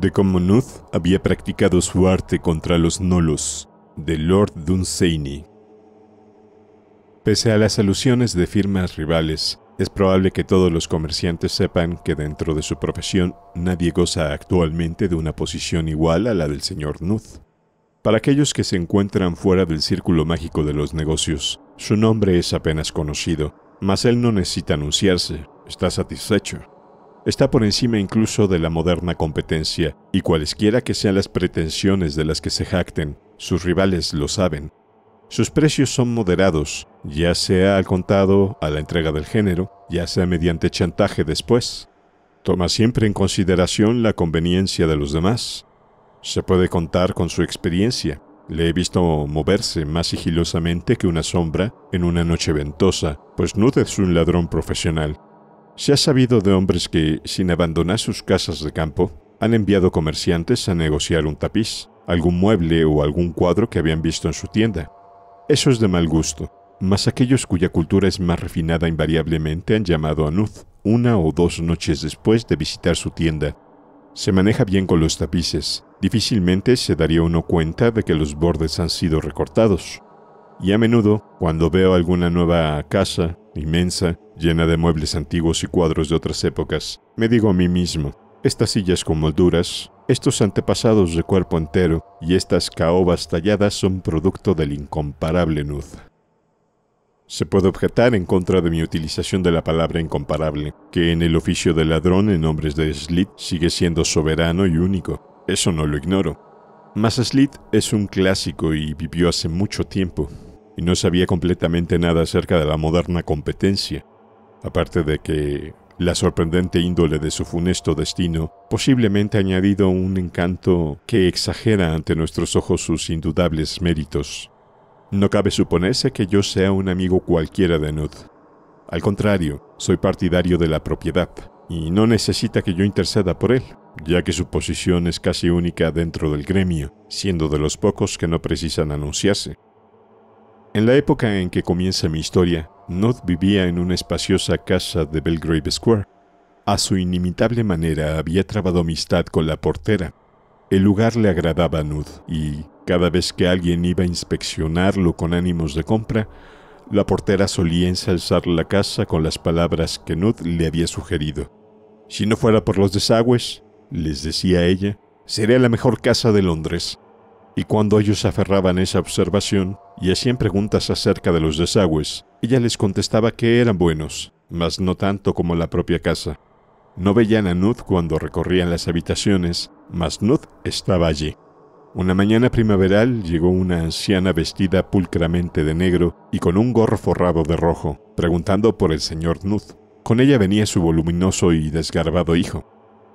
de Nuth había practicado su arte contra los Nolos, de Lord Dunsany. Pese a las alusiones de firmas rivales, es probable que todos los comerciantes sepan que dentro de su profesión nadie goza actualmente de una posición igual a la del señor Nuth. Para aquellos que se encuentran fuera del círculo mágico de los negocios, su nombre es apenas conocido, mas él no necesita anunciarse, está satisfecho está por encima incluso de la moderna competencia, y cualesquiera que sean las pretensiones de las que se jacten, sus rivales lo saben. Sus precios son moderados, ya sea al contado, a la entrega del género, ya sea mediante chantaje después. Toma siempre en consideración la conveniencia de los demás. Se puede contar con su experiencia. Le he visto moverse más sigilosamente que una sombra en una noche ventosa, pues Nude es un ladrón profesional, se ha sabido de hombres que, sin abandonar sus casas de campo, han enviado comerciantes a negociar un tapiz, algún mueble o algún cuadro que habían visto en su tienda. Eso es de mal gusto, mas aquellos cuya cultura es más refinada invariablemente han llamado a Nuth una o dos noches después de visitar su tienda. Se maneja bien con los tapices, difícilmente se daría uno cuenta de que los bordes han sido recortados. Y a menudo, cuando veo alguna nueva casa, inmensa, llena de muebles antiguos y cuadros de otras épocas, me digo a mí mismo, estas sillas con molduras, estos antepasados de cuerpo entero y estas caobas talladas son producto del incomparable nud. Se puede objetar en contra de mi utilización de la palabra incomparable, que en el oficio de ladrón en hombres de Slit sigue siendo soberano y único. Eso no lo ignoro. Mas Slit es un clásico y vivió hace mucho tiempo, y no sabía completamente nada acerca de la moderna competencia aparte de que la sorprendente índole de su funesto destino posiblemente ha añadido un encanto que exagera ante nuestros ojos sus indudables méritos. No cabe suponerse que yo sea un amigo cualquiera de Nud. Al contrario, soy partidario de la propiedad, y no necesita que yo interceda por él, ya que su posición es casi única dentro del gremio, siendo de los pocos que no precisan anunciarse. En la época en que comienza mi historia, Nod vivía en una espaciosa casa de Belgrave Square. A su inimitable manera había trabado amistad con la portera. El lugar le agradaba a Nud y, cada vez que alguien iba a inspeccionarlo con ánimos de compra, la portera solía ensalzar la casa con las palabras que Nud le había sugerido. Si no fuera por los desagües, les decía ella, sería la mejor casa de Londres. Y cuando ellos aferraban esa observación y hacían preguntas acerca de los desagües, ella les contestaba que eran buenos, mas no tanto como la propia casa. No veían a Nuth cuando recorrían las habitaciones, mas Nuth estaba allí. Una mañana primaveral llegó una anciana vestida pulcramente de negro y con un gorro forrado de rojo, preguntando por el señor Nuth. Con ella venía su voluminoso y desgarbado hijo.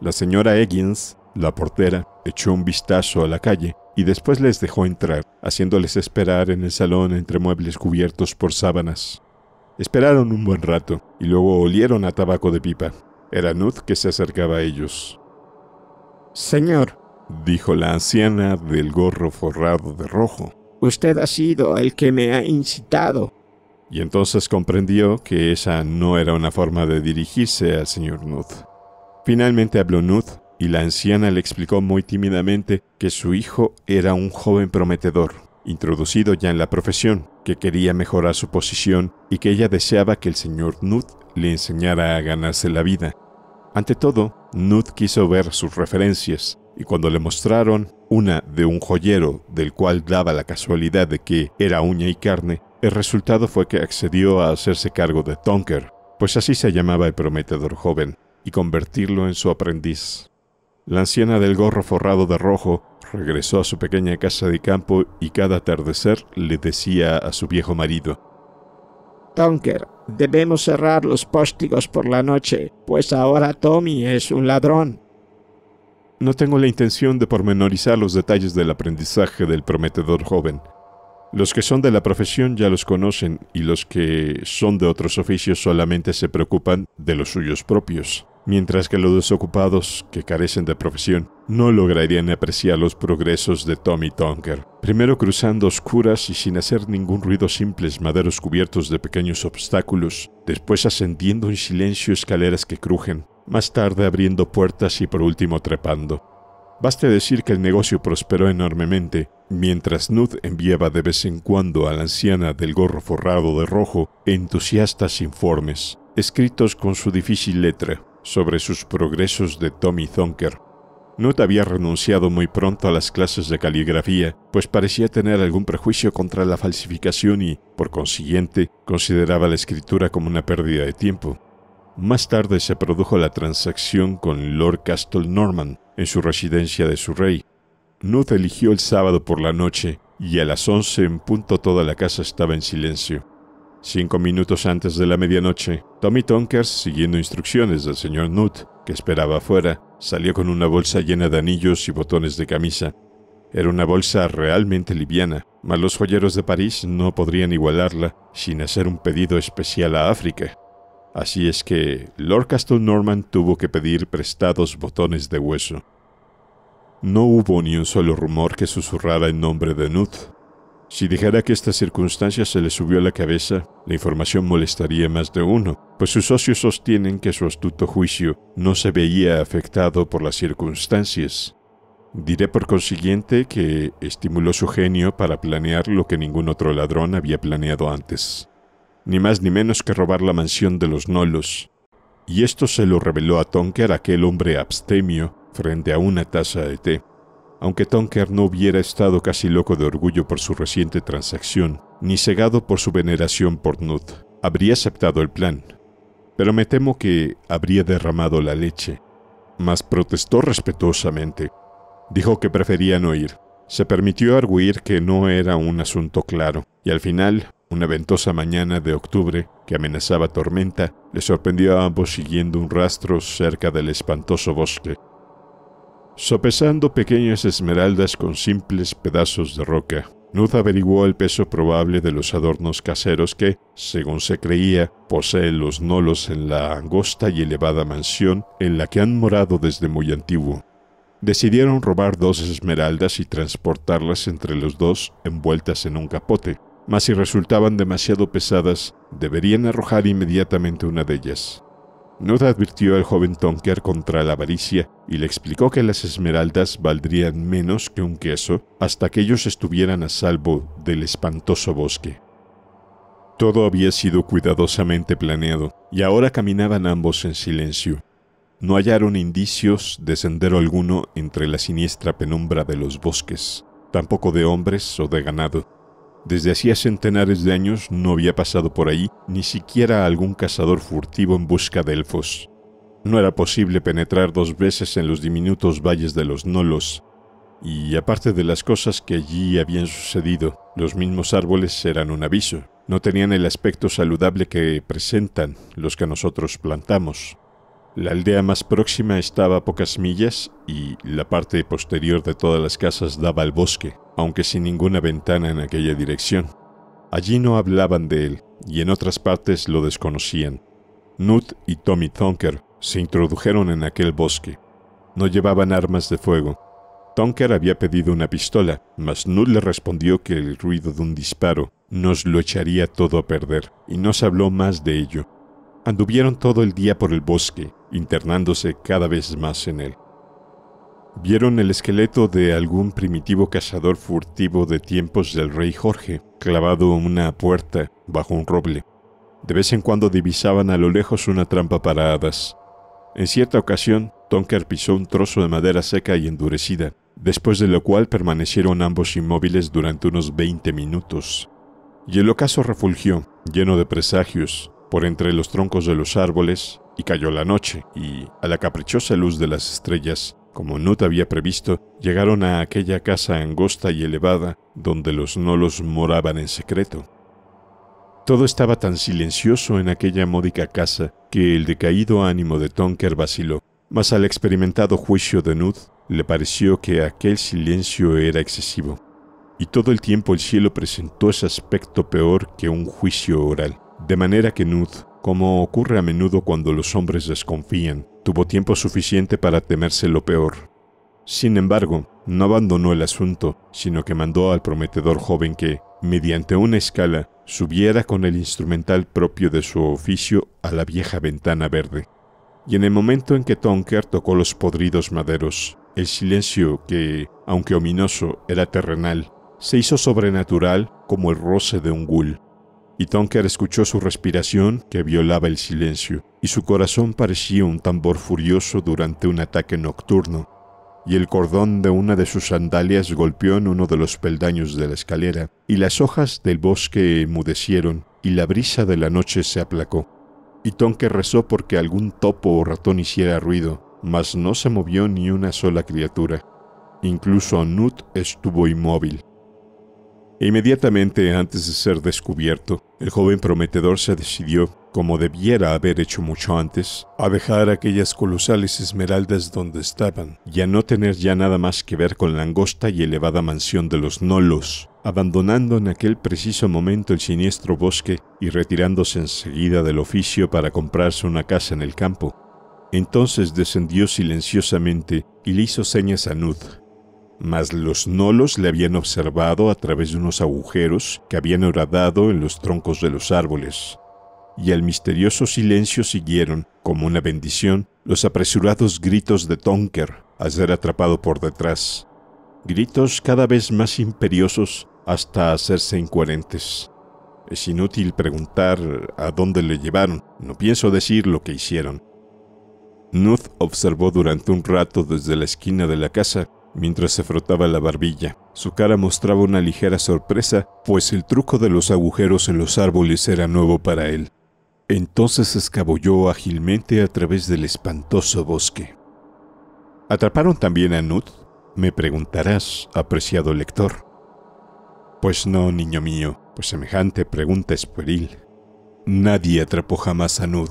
La señora Eggins la portera echó un vistazo a la calle y después les dejó entrar, haciéndoles esperar en el salón entre muebles cubiertos por sábanas. Esperaron un buen rato y luego olieron a tabaco de pipa. Era Nuth que se acercaba a ellos. Señor, dijo la anciana del gorro forrado de rojo, usted ha sido el que me ha incitado. Y entonces comprendió que esa no era una forma de dirigirse al señor Nuth. Finalmente habló Nuth y la anciana le explicó muy tímidamente que su hijo era un joven prometedor, introducido ya en la profesión, que quería mejorar su posición y que ella deseaba que el señor Nuth le enseñara a ganarse la vida. Ante todo, Nuth quiso ver sus referencias, y cuando le mostraron una de un joyero del cual daba la casualidad de que era uña y carne, el resultado fue que accedió a hacerse cargo de Tonker, pues así se llamaba el prometedor joven, y convertirlo en su aprendiz. La anciana del gorro forrado de rojo regresó a su pequeña casa de campo y cada atardecer le decía a su viejo marido, Tonker, debemos cerrar los póstigos por la noche, pues ahora Tommy es un ladrón. No tengo la intención de pormenorizar los detalles del aprendizaje del prometedor joven. Los que son de la profesión ya los conocen y los que son de otros oficios solamente se preocupan de los suyos propios mientras que los desocupados, que carecen de profesión, no lograrían apreciar los progresos de Tommy Tonker. Primero cruzando oscuras y sin hacer ningún ruido simples maderos cubiertos de pequeños obstáculos, después ascendiendo en silencio escaleras que crujen, más tarde abriendo puertas y por último trepando. Baste decir que el negocio prosperó enormemente, mientras Nud enviaba de vez en cuando a la anciana del gorro forrado de rojo entusiastas informes, escritos con su difícil letra, sobre sus progresos de Tommy Thunker. Nuth había renunciado muy pronto a las clases de caligrafía, pues parecía tener algún prejuicio contra la falsificación y, por consiguiente, consideraba la escritura como una pérdida de tiempo. Más tarde se produjo la transacción con Lord Castle Norman en su residencia de su rey. Nuth eligió el sábado por la noche y a las once en punto toda la casa estaba en silencio. Cinco minutos antes de la medianoche, Tommy Tonkers, siguiendo instrucciones del señor Nutt, que esperaba afuera, salió con una bolsa llena de anillos y botones de camisa. Era una bolsa realmente liviana, mas los joyeros de París no podrían igualarla sin hacer un pedido especial a África. Así es que Lord Castle Norman tuvo que pedir prestados botones de hueso. No hubo ni un solo rumor que susurrara el nombre de Nutt, si dejara que esta circunstancia se le subió a la cabeza, la información molestaría más de uno, pues sus socios sostienen que su astuto juicio no se veía afectado por las circunstancias. Diré por consiguiente que estimuló su genio para planear lo que ningún otro ladrón había planeado antes. Ni más ni menos que robar la mansión de los Nolos. Y esto se lo reveló a Tonker aquel hombre abstemio frente a una taza de té. Aunque Tonker no hubiera estado casi loco de orgullo por su reciente transacción, ni cegado por su veneración por Nut, habría aceptado el plan. Pero me temo que habría derramado la leche. Mas protestó respetuosamente. Dijo que prefería no ir. Se permitió arguir que no era un asunto claro, y al final, una ventosa mañana de octubre que amenazaba tormenta, le sorprendió a ambos siguiendo un rastro cerca del espantoso bosque Sopesando pequeñas esmeraldas con simples pedazos de roca, Nuth averiguó el peso probable de los adornos caseros que, según se creía, poseen los nolos en la angosta y elevada mansión en la que han morado desde muy antiguo. Decidieron robar dos esmeraldas y transportarlas entre los dos envueltas en un capote, mas si resultaban demasiado pesadas, deberían arrojar inmediatamente una de ellas. Nuth advirtió al joven Tonker contra la avaricia y le explicó que las esmeraldas valdrían menos que un queso hasta que ellos estuvieran a salvo del espantoso bosque. Todo había sido cuidadosamente planeado, y ahora caminaban ambos en silencio. No hallaron indicios de sendero alguno entre la siniestra penumbra de los bosques, tampoco de hombres o de ganado. Desde hacía centenares de años no había pasado por ahí ni siquiera algún cazador furtivo en busca de elfos. No era posible penetrar dos veces en los diminutos valles de los Nolos, y aparte de las cosas que allí habían sucedido, los mismos árboles eran un aviso. No tenían el aspecto saludable que presentan los que nosotros plantamos. La aldea más próxima estaba a pocas millas y la parte posterior de todas las casas daba al bosque, aunque sin ninguna ventana en aquella dirección. Allí no hablaban de él y en otras partes lo desconocían. Nut y Tommy Thunker, se introdujeron en aquel bosque. No llevaban armas de fuego. Tonker había pedido una pistola, mas Null le respondió que el ruido de un disparo nos lo echaría todo a perder, y no se habló más de ello. Anduvieron todo el día por el bosque, internándose cada vez más en él. Vieron el esqueleto de algún primitivo cazador furtivo de tiempos del rey Jorge, clavado en una puerta bajo un roble. De vez en cuando divisaban a lo lejos una trampa para hadas, en cierta ocasión, Tonker pisó un trozo de madera seca y endurecida, después de lo cual permanecieron ambos inmóviles durante unos 20 minutos. Y el ocaso refulgió, lleno de presagios, por entre los troncos de los árboles, y cayó la noche, y, a la caprichosa luz de las estrellas, como Nut había previsto, llegaron a aquella casa angosta y elevada donde los nolos moraban en secreto. Todo estaba tan silencioso en aquella módica casa que el decaído ánimo de Tonker vaciló, mas al experimentado juicio de Nud le pareció que aquel silencio era excesivo, y todo el tiempo el cielo presentó ese aspecto peor que un juicio oral, de manera que Nud, como ocurre a menudo cuando los hombres desconfían, tuvo tiempo suficiente para temerse lo peor. Sin embargo, no abandonó el asunto, sino que mandó al prometedor joven que, mediante una escala, subiera con el instrumental propio de su oficio a la vieja ventana verde. Y en el momento en que Tonker tocó los podridos maderos, el silencio que, aunque ominoso, era terrenal, se hizo sobrenatural como el roce de un ghoul. Y Tonker escuchó su respiración que violaba el silencio, y su corazón parecía un tambor furioso durante un ataque nocturno, y el cordón de una de sus sandalias golpeó en uno de los peldaños de la escalera, y las hojas del bosque emudecieron, y la brisa de la noche se aplacó. Y Tonque rezó porque algún topo o ratón hiciera ruido, mas no se movió ni una sola criatura. Incluso Nut estuvo inmóvil. Inmediatamente antes de ser descubierto, el joven prometedor se decidió, como debiera haber hecho mucho antes, a dejar aquellas colosales esmeraldas donde estaban y a no tener ya nada más que ver con la angosta y elevada mansión de los Nolos, abandonando en aquel preciso momento el siniestro bosque y retirándose enseguida del oficio para comprarse una casa en el campo. Entonces descendió silenciosamente y le hizo señas a Nud, mas los nolos le habían observado a través de unos agujeros que habían horadado en los troncos de los árboles. Y al misterioso silencio siguieron, como una bendición, los apresurados gritos de Tonker al ser atrapado por detrás. Gritos cada vez más imperiosos hasta hacerse incoherentes. Es inútil preguntar a dónde le llevaron, no pienso decir lo que hicieron. Nuth observó durante un rato desde la esquina de la casa mientras se frotaba la barbilla. Su cara mostraba una ligera sorpresa, pues el truco de los agujeros en los árboles era nuevo para él. Entonces escabulló ágilmente a través del espantoso bosque. ¿Atraparon también a Nut? Me preguntarás, apreciado lector. Pues no, niño mío, pues semejante pregunta es pueril. Nadie atrapó jamás a Nud.